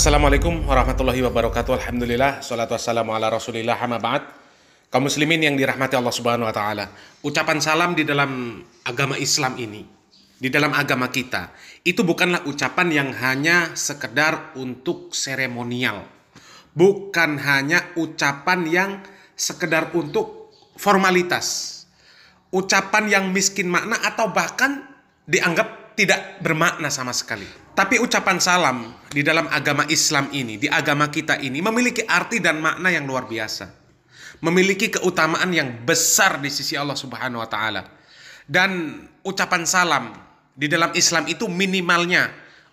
Assalamualaikum warahmatullahi wabarakatuh. Alhamdulillah, salatu wassalamu ala rasulillah hama ba'd. Kaum muslimin yang dirahmati Allah subhanahu wa ta'ala. Ucapan salam di dalam agama Islam ini, di dalam agama kita, itu bukanlah ucapan yang hanya sekedar untuk seremonial. Bukan hanya ucapan yang sekedar untuk formalitas. Ucapan yang miskin makna atau bahkan dianggap tidak bermakna sama sekali. Tapi ucapan salam di dalam agama Islam ini, di agama kita ini memiliki arti dan makna yang luar biasa. Memiliki keutamaan yang besar di sisi Allah Subhanahu wa taala. Dan ucapan salam di dalam Islam itu minimalnya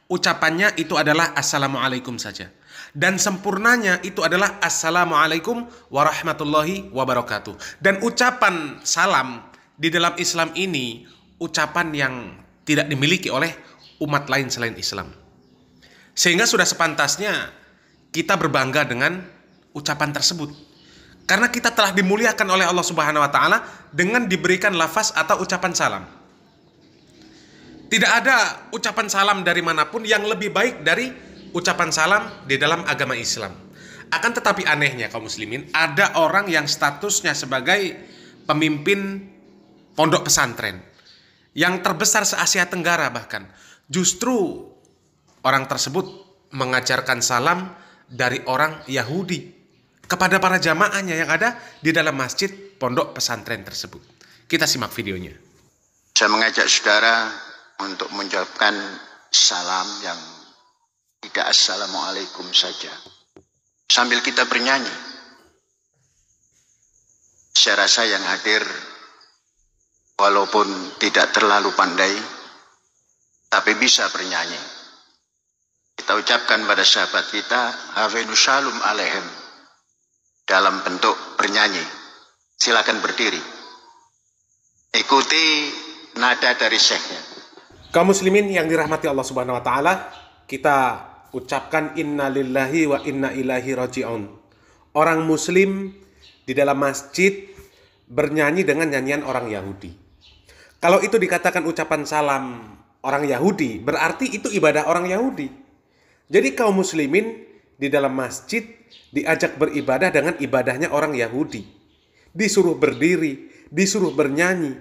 ucapannya itu adalah assalamualaikum saja. Dan sempurnanya itu adalah assalamualaikum warahmatullahi wabarakatuh. Dan ucapan salam di dalam Islam ini ucapan yang tidak dimiliki oleh umat lain selain Islam. Sehingga sudah sepantasnya kita berbangga dengan ucapan tersebut. Karena kita telah dimuliakan oleh Allah Subhanahu wa taala dengan diberikan lafaz atau ucapan salam. Tidak ada ucapan salam dari manapun yang lebih baik dari ucapan salam di dalam agama Islam. Akan tetapi anehnya kaum muslimin, ada orang yang statusnya sebagai pemimpin pondok pesantren yang terbesar se-Asia Tenggara bahkan. Justru orang tersebut mengajarkan salam dari orang Yahudi kepada para jamaahnya yang ada di dalam masjid pondok pesantren tersebut. Kita simak videonya. Saya mengajak saudara untuk menjawabkan salam yang tidak assalamualaikum saja. Sambil kita bernyanyi, saya rasa yang hadir walaupun tidak terlalu pandai, tapi bisa bernyanyi. Kita ucapkan pada sahabat kita, Havenu Shalom Alehem, dalam bentuk bernyanyi. Silakan berdiri. Ikuti nada dari syekhnya. Kaum muslimin yang dirahmati Allah Subhanahu wa taala, kita ucapkan inna lillahi wa inna ilahi rajiun. Orang muslim di dalam masjid bernyanyi dengan nyanyian orang Yahudi kalau itu dikatakan ucapan salam orang Yahudi, berarti itu ibadah orang Yahudi. Jadi kaum muslimin di dalam masjid diajak beribadah dengan ibadahnya orang Yahudi. Disuruh berdiri, disuruh bernyanyi.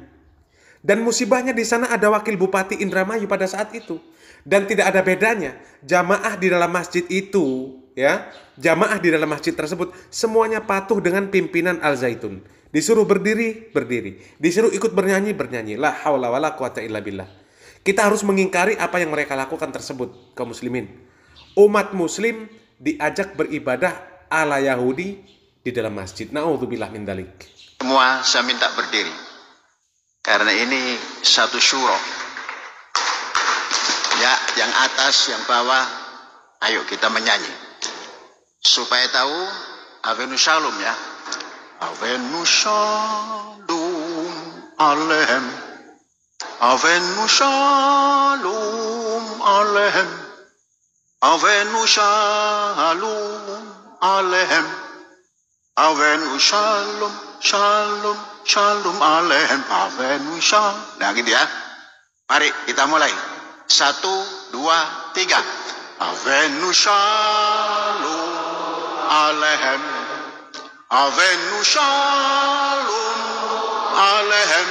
Dan musibahnya di sana ada wakil bupati Indramayu pada saat itu. Dan tidak ada bedanya, jamaah di dalam masjid itu, ya, jamaah di dalam masjid tersebut semuanya patuh dengan pimpinan Al-Zaitun Disuruh berdiri, berdiri. Disuruh ikut bernyanyi, bernyanyi. La haula wala quwata illa billah. Kita harus mengingkari apa yang mereka lakukan tersebut, kaum muslimin. Umat muslim diajak beribadah ala Yahudi di dalam masjid. Na'udzubillah min dalik. Semua saya minta berdiri. Karena ini satu syuro. Ya, yang atas, yang bawah, ayo kita menyanyi. Supaya tahu Avenu Shalom ya, Avenu shalom alehem. Avenu shalom alehem. Avenu shalom alehem. Avenu shalom, shalom, shalom alehem. Avenu shalom. Nah gitu ya. Mari kita mulai. Satu, dua, tiga. Avenu shalom alehem. Avenu shalom alehem.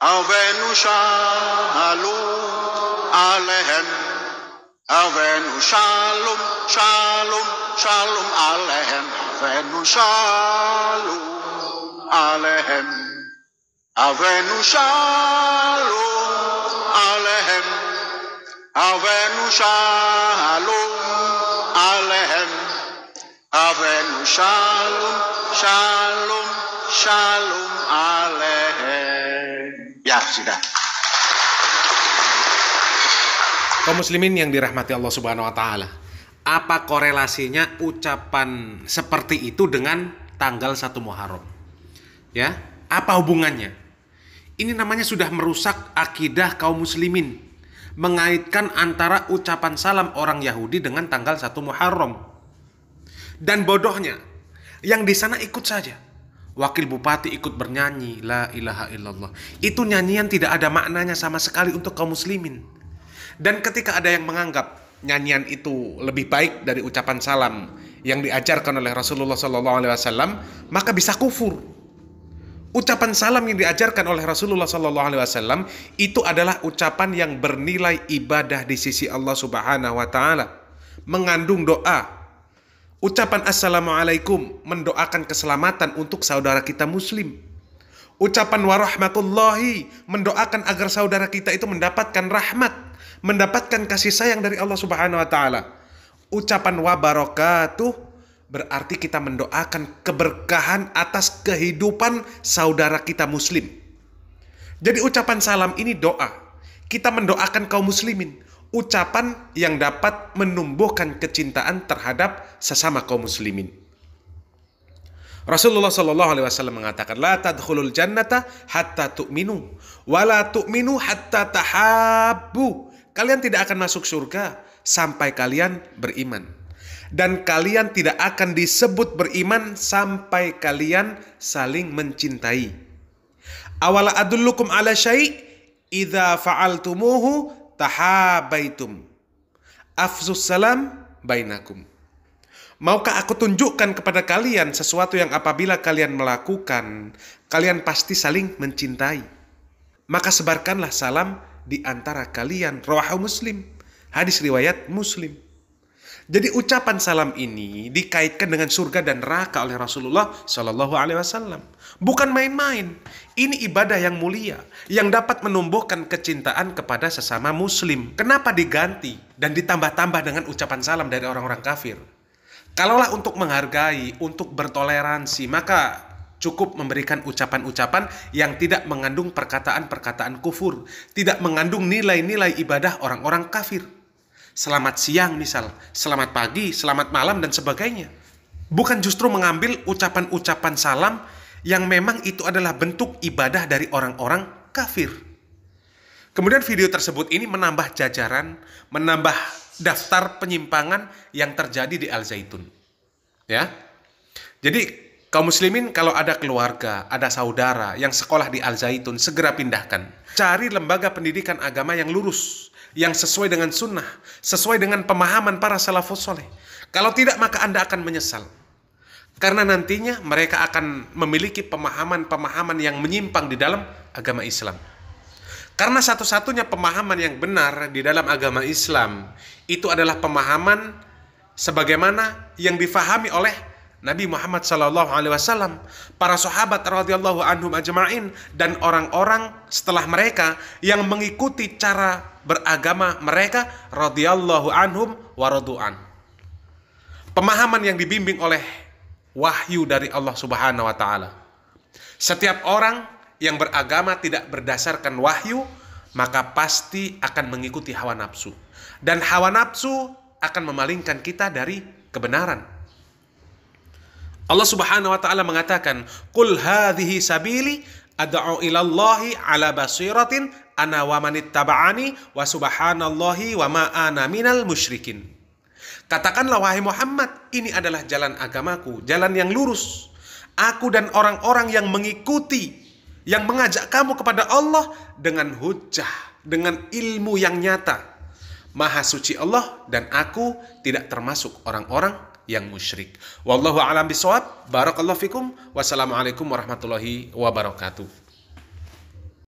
Avenu shalom alehem. Avenu shalom, shalom, shalom alehem. Avenu shalom alehem. Avenu shalom alehem. Avenu shalom alehem. Avenu shalom, shalom, shalom alehem. Ya, sudah. Kau muslimin yang dirahmati Allah Subhanahu wa taala. Apa korelasinya ucapan seperti itu dengan tanggal 1 Muharram? Ya, apa hubungannya? Ini namanya sudah merusak akidah kaum muslimin mengaitkan antara ucapan salam orang Yahudi dengan tanggal 1 Muharram dan bodohnya yang di sana ikut saja. Wakil bupati ikut bernyanyi la ilaha illallah. Itu nyanyian tidak ada maknanya sama sekali untuk kaum muslimin. Dan ketika ada yang menganggap nyanyian itu lebih baik dari ucapan salam yang diajarkan oleh Rasulullah Shallallahu alaihi wasallam, maka bisa kufur. Ucapan salam yang diajarkan oleh Rasulullah Shallallahu alaihi wasallam itu adalah ucapan yang bernilai ibadah di sisi Allah Subhanahu wa taala, mengandung doa, Ucapan Assalamualaikum mendoakan keselamatan untuk saudara kita muslim. Ucapan warahmatullahi mendoakan agar saudara kita itu mendapatkan rahmat, mendapatkan kasih sayang dari Allah Subhanahu wa taala. Ucapan wabarakatuh berarti kita mendoakan keberkahan atas kehidupan saudara kita muslim. Jadi ucapan salam ini doa. Kita mendoakan kaum muslimin, ucapan yang dapat menumbuhkan kecintaan terhadap sesama kaum muslimin. Rasulullah Shallallahu Alaihi Wasallam mengatakan, لا تدخلوا jannata hatta tu'minu, minu hatta tahabu. Kalian tidak akan masuk surga sampai kalian beriman. Dan kalian tidak akan disebut beriman sampai kalian saling mencintai. Awala adullukum ala syai' idza fa'altumuhu tahabaitum afzus salam bainakum Maukah aku tunjukkan kepada kalian sesuatu yang apabila kalian melakukan, kalian pasti saling mencintai. Maka sebarkanlah salam di antara kalian. Rawahu Muslim. Hadis riwayat Muslim. Jadi ucapan salam ini dikaitkan dengan surga dan neraka oleh Rasulullah Shallallahu Alaihi Wasallam. Bukan main-main. Ini ibadah yang mulia yang dapat menumbuhkan kecintaan kepada sesama Muslim. Kenapa diganti dan ditambah-tambah dengan ucapan salam dari orang-orang kafir? Kalaulah untuk menghargai, untuk bertoleransi, maka cukup memberikan ucapan-ucapan yang tidak mengandung perkataan-perkataan kufur, tidak mengandung nilai-nilai ibadah orang-orang kafir selamat siang misal, selamat pagi, selamat malam dan sebagainya. Bukan justru mengambil ucapan-ucapan salam yang memang itu adalah bentuk ibadah dari orang-orang kafir. Kemudian video tersebut ini menambah jajaran, menambah daftar penyimpangan yang terjadi di Al Zaitun. Ya. Jadi Kaum muslimin kalau ada keluarga, ada saudara yang sekolah di Al Zaitun, segera pindahkan. Cari lembaga pendidikan agama yang lurus yang sesuai dengan sunnah, sesuai dengan pemahaman para salafus soleh. Kalau tidak maka Anda akan menyesal. Karena nantinya mereka akan memiliki pemahaman-pemahaman yang menyimpang di dalam agama Islam. Karena satu-satunya pemahaman yang benar di dalam agama Islam itu adalah pemahaman sebagaimana yang difahami oleh Nabi Muhammad Shallallahu Alaihi Wasallam, para sahabat radhiyallahu anhum ajma'in dan orang-orang setelah mereka yang mengikuti cara beragama mereka radhiyallahu anhum waradu'an. Pemahaman yang dibimbing oleh wahyu dari Allah Subhanahu wa taala. Setiap orang yang beragama tidak berdasarkan wahyu, maka pasti akan mengikuti hawa nafsu. Dan hawa nafsu akan memalingkan kita dari kebenaran. Allah Subhanahu wa taala mengatakan, "Qul hadhihi sabili ad'u ilallahi ala basiratin ana wa manittaba'ani wa subhanallahi wa ma ana minal musyrikin." Katakanlah wahai Muhammad, ini adalah jalan agamaku, jalan yang lurus. Aku dan orang-orang yang mengikuti yang mengajak kamu kepada Allah dengan hujah, dengan ilmu yang nyata. Maha suci Allah dan aku tidak termasuk orang-orang yang musyrik. Wallahu a'lam bishawab. Barakallahu fikum. Wassalamualaikum warahmatullahi wabarakatuh.